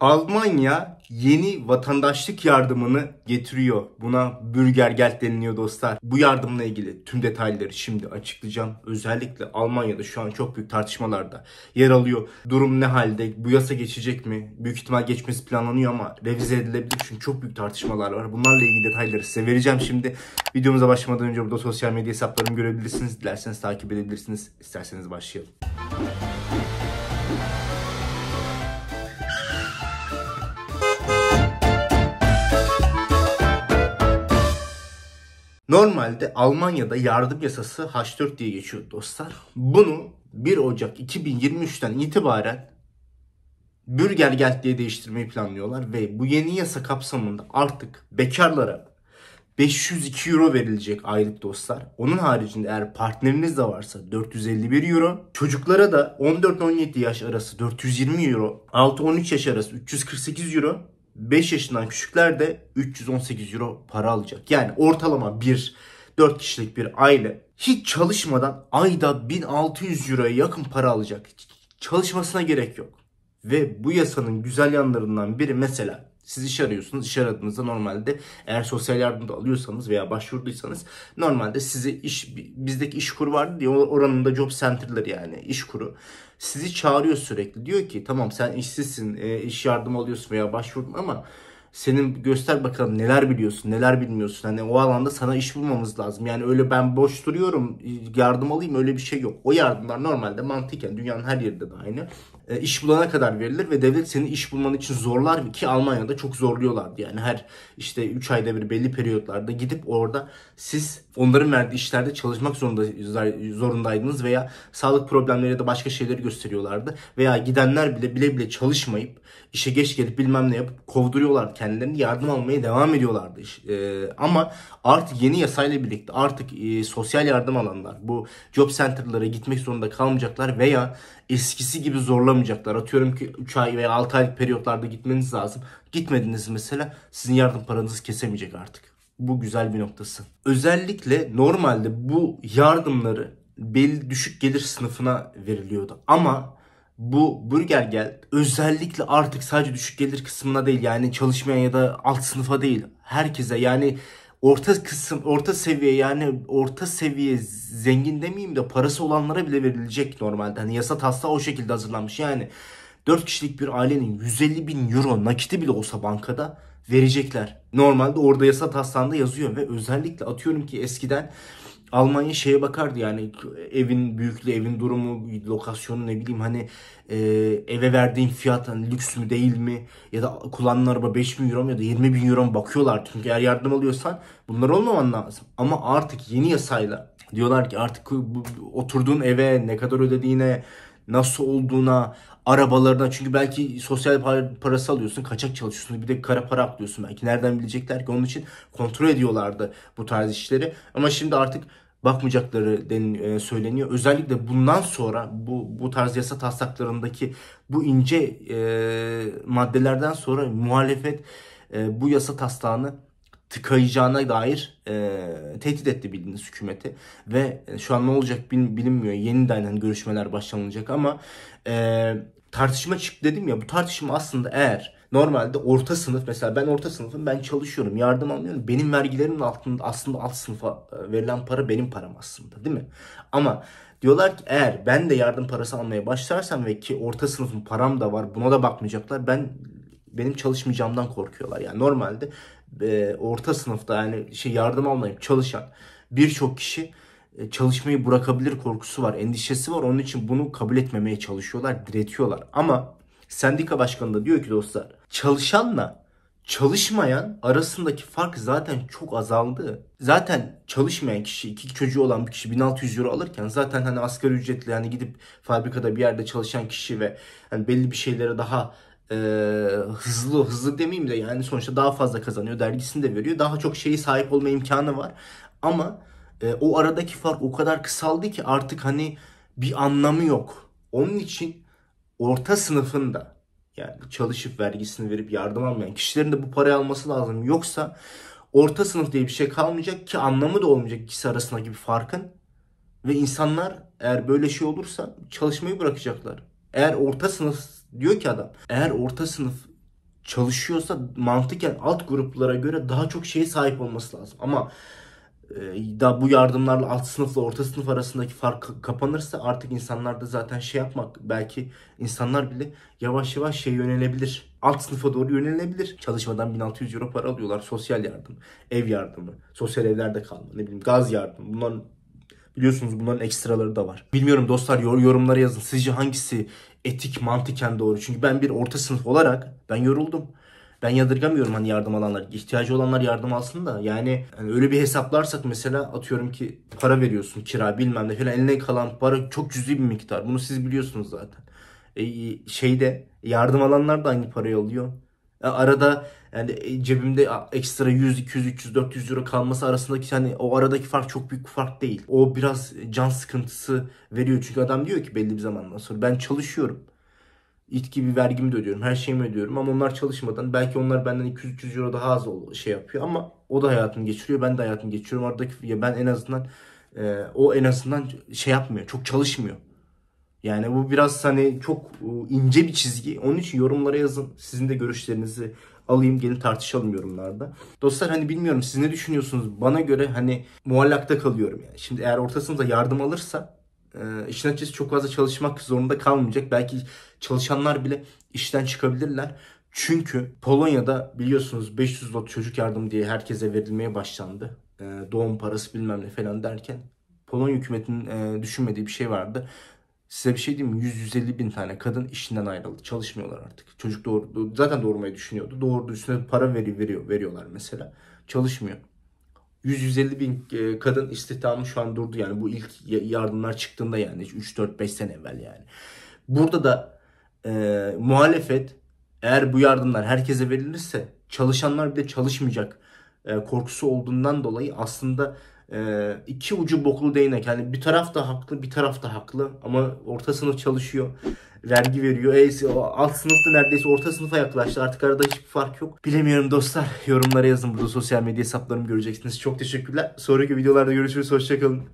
Almanya yeni vatandaşlık yardımını getiriyor. Buna Bürgergeld deniliyor dostlar. Bu yardımla ilgili tüm detayları şimdi açıklayacağım. Özellikle Almanya'da şu an çok büyük tartışmalarda yer alıyor. Durum ne halde? Bu yasa geçecek mi? Büyük ihtimal geçmesi planlanıyor ama revize edilebilir çünkü çok büyük tartışmalar var. Bunlarla ilgili detayları size vereceğim şimdi. Videomuza başlamadan önce burada sosyal medya hesaplarımı görebilirsiniz. Dilerseniz takip edebilirsiniz. İsterseniz başlayalım. Normalde Almanya'da yardım yasası H4 diye geçiyor dostlar. Bunu 1 Ocak 2023'ten itibaren Bürgergeld diye değiştirmeyi planlıyorlar ve bu yeni yasa kapsamında artık bekarlara 502 euro verilecek aylık dostlar. Onun haricinde eğer partneriniz de varsa 451 euro. Çocuklara da 14-17 yaş arası 420 euro, 6-13 yaş arası 348 euro 5 yaşından küçükler de 318 euro para alacak. Yani ortalama bir 4 kişilik bir aile hiç çalışmadan ayda 1600 euroya yakın para alacak. Çalışmasına gerek yok. Ve bu yasanın güzel yanlarından biri mesela siz iş arıyorsunuz. İş aradığınızda normalde eğer sosyal yardım da alıyorsanız veya başvurduysanız normalde sizi iş bizdeki iş kuru vardı diye oranında job center'ları yani iş kuru sizi çağırıyor sürekli. Diyor ki tamam sen işsizsin, e, iş yardım alıyorsun veya başvurdun ama senin göster bakalım neler biliyorsun, neler bilmiyorsun. Hani o alanda sana iş bulmamız lazım. Yani öyle ben boş duruyorum, yardım alayım öyle bir şey yok. O yardımlar normalde mantıken dünyanın her yerinde de aynı. E, iş bulana kadar verilir ve devlet seni iş bulman için zorlar ki Almanya'da çok zorluyorlardı. Yani her işte 3 ayda bir belli periyotlarda gidip orada siz onların verdiği işlerde çalışmak zorunda zorundaydınız veya sağlık problemleri ya da başka şeyleri gösteriyorlardı. Veya gidenler bile bile bile çalışmayıp işe geç gelip bilmem ne yapıp kovduruyorlar kendilerini yardım almaya devam ediyorlardı. E, ama artık yeni yasayla birlikte artık e, sosyal yardım alanlar bu job center'lara gitmek zorunda kalmayacaklar veya eskisi gibi zorla uğramayacaklar. Atıyorum ki 3 ay veya 6 aylık periyotlarda gitmeniz lazım. Gitmediniz mesela sizin yardım paranızı kesemeyecek artık. Bu güzel bir noktası. Özellikle normalde bu yardımları belli düşük gelir sınıfına veriliyordu. Ama bu burger gel özellikle artık sadece düşük gelir kısmına değil yani çalışmayan ya da alt sınıfa değil herkese yani orta kısım, orta seviye yani orta seviye zengin demeyeyim de parası olanlara bile verilecek normalde. Hani yasa taslağı o şekilde hazırlanmış. Yani 4 kişilik bir ailenin 150 bin euro nakiti bile olsa bankada verecekler. Normalde orada yasa taslağında yazıyor ve özellikle atıyorum ki eskiden Almanya şeye bakardı yani evin büyüklüğü, evin durumu, lokasyonu ne bileyim hani e, eve verdiğin fiyat hani lüks mü değil mi ya da kullanılan araba 5 bin euro mu ya da 20 bin euro mu bakıyorlar. Çünkü eğer yardım alıyorsan bunlar olmaman lazım. Ama artık yeni yasayla diyorlar ki artık oturduğun eve ne kadar ödediğine nasıl olduğuna, arabalarına çünkü belki sosyal par- parası alıyorsun, kaçak çalışıyorsun, bir de kara para aklıyorsun belki nereden bilecekler ki onun için kontrol ediyorlardı bu tarz işleri. Ama şimdi artık bakmayacakları den, e, söyleniyor. Özellikle bundan sonra bu bu tarz yasa taslaklarındaki bu ince e, maddelerden sonra muhalefet e, bu yasa taslağını tıkayacağına dair e, tehdit etti bildiğiniz hükümeti ve e, şu an ne olacak bil, bilinmiyor. Yeniden hani görüşmeler başlanılacak ama e, tartışma çıktı dedim ya bu tartışma aslında eğer Normalde orta sınıf mesela ben orta sınıfım ben çalışıyorum yardım almıyorum. Benim vergilerimin altında aslında alt sınıfa e, verilen para benim param aslında değil mi? Ama diyorlar ki eğer ben de yardım parası almaya başlarsam ve ki orta sınıfın param da var buna da bakmayacaklar. Ben benim çalışmayacağımdan korkuyorlar. Yani normalde e, orta sınıfta yani şey yardım almayıp çalışan birçok kişi e, çalışmayı bırakabilir korkusu var, endişesi var. Onun için bunu kabul etmemeye çalışıyorlar, diretiyorlar. Ama Sendika başkanı da diyor ki dostlar çalışanla çalışmayan arasındaki fark zaten çok azaldı. Zaten çalışmayan kişi, iki çocuğu olan bir kişi 1600 euro alırken zaten hani asgari ücretli yani gidip fabrikada bir yerde çalışan kişi ve hani belli bir şeylere daha e, hızlı hızlı demeyeyim de yani sonuçta daha fazla kazanıyor. Dergisini de veriyor. Daha çok şeyi sahip olma imkanı var. Ama e, o aradaki fark o kadar kısaldı ki artık hani bir anlamı yok. Onun için orta sınıfın da yani çalışıp vergisini verip yardım almayan kişilerin de bu parayı alması lazım. Yoksa orta sınıf diye bir şey kalmayacak ki anlamı da olmayacak ikisi arasında gibi farkın. Ve insanlar eğer böyle şey olursa çalışmayı bırakacaklar. Eğer orta sınıf diyor ki adam eğer orta sınıf çalışıyorsa mantıken alt gruplara göre daha çok şeye sahip olması lazım. Ama ee, da bu yardımlarla alt sınıfla orta sınıf arasındaki fark kapanırsa artık insanlar da zaten şey yapmak belki insanlar bile yavaş yavaş şey yönelebilir. Alt sınıfa doğru yönelebilir. Çalışmadan 1600 euro para alıyorlar. Sosyal yardım, ev yardımı, sosyal evlerde kalma, ne bileyim gaz yardımı. Bunların biliyorsunuz bunların ekstraları da var. Bilmiyorum dostlar yorumlara yazın. Sizce hangisi etik mantıken doğru? Çünkü ben bir orta sınıf olarak ben yoruldum ben yadırgamıyorum hani yardım alanlar. ihtiyacı olanlar yardım alsın da yani hani öyle bir hesaplarsak mesela atıyorum ki para veriyorsun kira bilmem ne falan eline kalan para çok cüzi bir miktar. Bunu siz biliyorsunuz zaten. E, e şeyde yardım alanlar da aynı parayı alıyor. E, arada yani e, cebimde ekstra 100, 200, 300, 400 euro kalması arasındaki yani o aradaki fark çok büyük fark değil. O biraz can sıkıntısı veriyor. Çünkü adam diyor ki belli bir zamandan sonra ben çalışıyorum it gibi vergimi de ödüyorum. Her şeyimi ödüyorum ama onlar çalışmadan belki onlar benden 200-300 euro daha az şey yapıyor ama o da hayatını geçiriyor. Ben de hayatını geçiriyorum. Aradaki ya ben en azından e, o en azından şey yapmıyor. Çok çalışmıyor. Yani bu biraz hani çok ince bir çizgi. Onun için yorumlara yazın. Sizin de görüşlerinizi alayım gelin tartışalım yorumlarda. Dostlar hani bilmiyorum siz ne düşünüyorsunuz? Bana göre hani muallakta kalıyorum yani. Şimdi eğer ortasında yardım alırsa e, ee, işin açıkçası çok fazla çalışmak zorunda kalmayacak. Belki çalışanlar bile işten çıkabilirler. Çünkü Polonya'da biliyorsunuz 500 lot çocuk yardım diye herkese verilmeye başlandı. Ee, doğum parası bilmem ne falan derken. Polonya hükümetinin e, düşünmediği bir şey vardı. Size bir şey diyeyim mi? 100-150 bin tane kadın işinden ayrıldı. Çalışmıyorlar artık. Çocuk doğurdu. Zaten doğurmayı düşünüyordu. Doğurdu. Üstüne para veri, veriyor, veriyorlar mesela. Çalışmıyor. 100-150 bin e, kadın istihdamı şu an durdu yani bu ilk yardımlar çıktığında yani 3-4-5 sene evvel yani. Burada da e, muhalefet eğer bu yardımlar herkese verilirse çalışanlar bir de çalışmayacak e, korkusu olduğundan dolayı aslında e, iki ucu boklu değnek. Yani bir taraf da haklı, bir taraf da haklı ama orta sınıf çalışıyor. Vergi veriyor. E, alt sınıf da neredeyse orta sınıfa yaklaştı. Artık arada hiçbir fark yok. Bilemiyorum dostlar. Yorumlara yazın. Burada sosyal medya hesaplarımı göreceksiniz. Çok teşekkürler. Sonraki videolarda görüşürüz. Hoşçakalın.